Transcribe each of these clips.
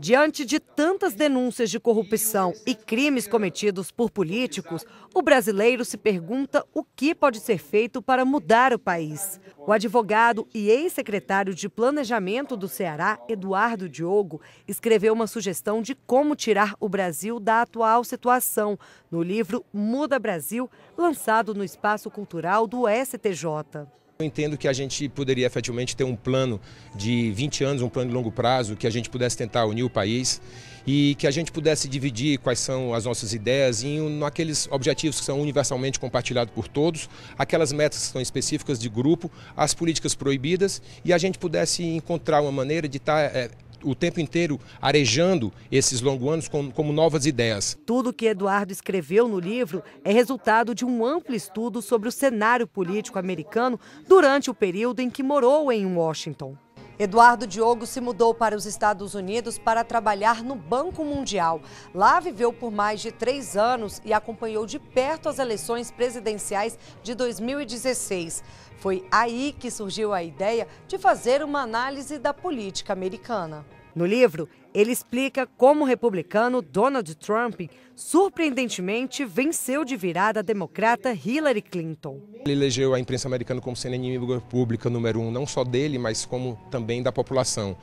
Diante de tantas denúncias de corrupção e crimes cometidos por políticos, o brasileiro se pergunta o que pode ser feito para mudar o país. O advogado e ex-secretário de Planejamento do Ceará, Eduardo Diogo, escreveu uma sugestão de como tirar o Brasil da atual situação no livro Muda Brasil, lançado no Espaço Cultural do STJ. Eu entendo que a gente poderia efetivamente ter um plano de 20 anos, um plano de longo prazo, que a gente pudesse tentar unir o país e que a gente pudesse dividir quais são as nossas ideias em aqueles objetivos que são universalmente compartilhados por todos, aquelas metas que são específicas de grupo, as políticas proibidas e a gente pudesse encontrar uma maneira de tá, estar eh, é, o tempo inteiro arejando esses longuanos com como, como novas ideias. Tudo que Eduardo escreveu no livro é resultado de um amplo estudo sobre o cenário político americano durante o período em que morou em Washington. Eduardo Diogo se mudou para os Estados Unidos para trabalhar no Banco Mundial. Lá viveu por mais de três anos e acompanhou de perto as eleições presidenciais de 2016. Foi aí que surgiu a ideia de fazer uma análise da política americana. No livro, ele explica como o republicano Donald Trump surpreendentemente venceu de virada a democrata Hillary Clinton. Ele elegeu a imprensa americana como sendo inimigo pública número um, não só dele, mas como também da população.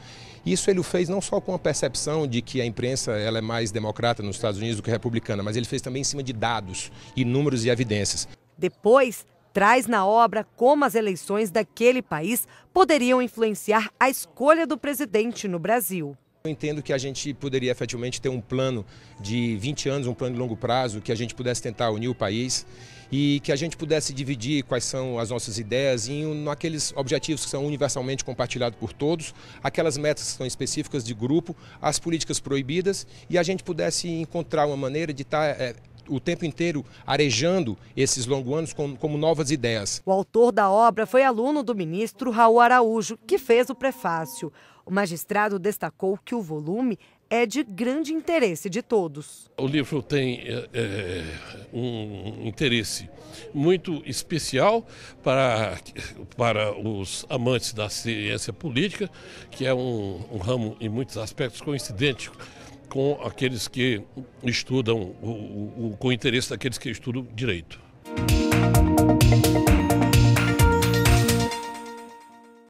Isso ele o fez não só com a percepção de que a imprensa ela é mais democrata nos Estados Unidos do que republicana, mas ele fez também em cima de dados e números e evidências. Depois, traz na obra como as eleições daquele país poderiam influenciar a escolha do presidente no Brasil. Eu entendo que a gente poderia efetivamente ter um plano de 20 anos, um plano de longo prazo, que a gente pudesse tentar unir o país e que a gente pudesse dividir quais são as nossas ideias em aqueles objetivos que são universalmente compartilhados por todos, aquelas metas que são específicas de grupo, as políticas proibidas e a gente pudesse encontrar uma maneira de tá, estar. Eh, é, o tempo inteiro arejando esses longos anos como, como novas ideias. O autor da obra foi aluno do ministro Raul Araújo, que fez o prefácio. O magistrado destacou que o volume é de grande interesse de todos. O livro tem é, é um interesse muito especial para, para os amantes da ciência política, que é um, um ramo, em muitos aspectos, coincidente com aqueles que estudam, o, o, com o interesse daqueles que estudam direito.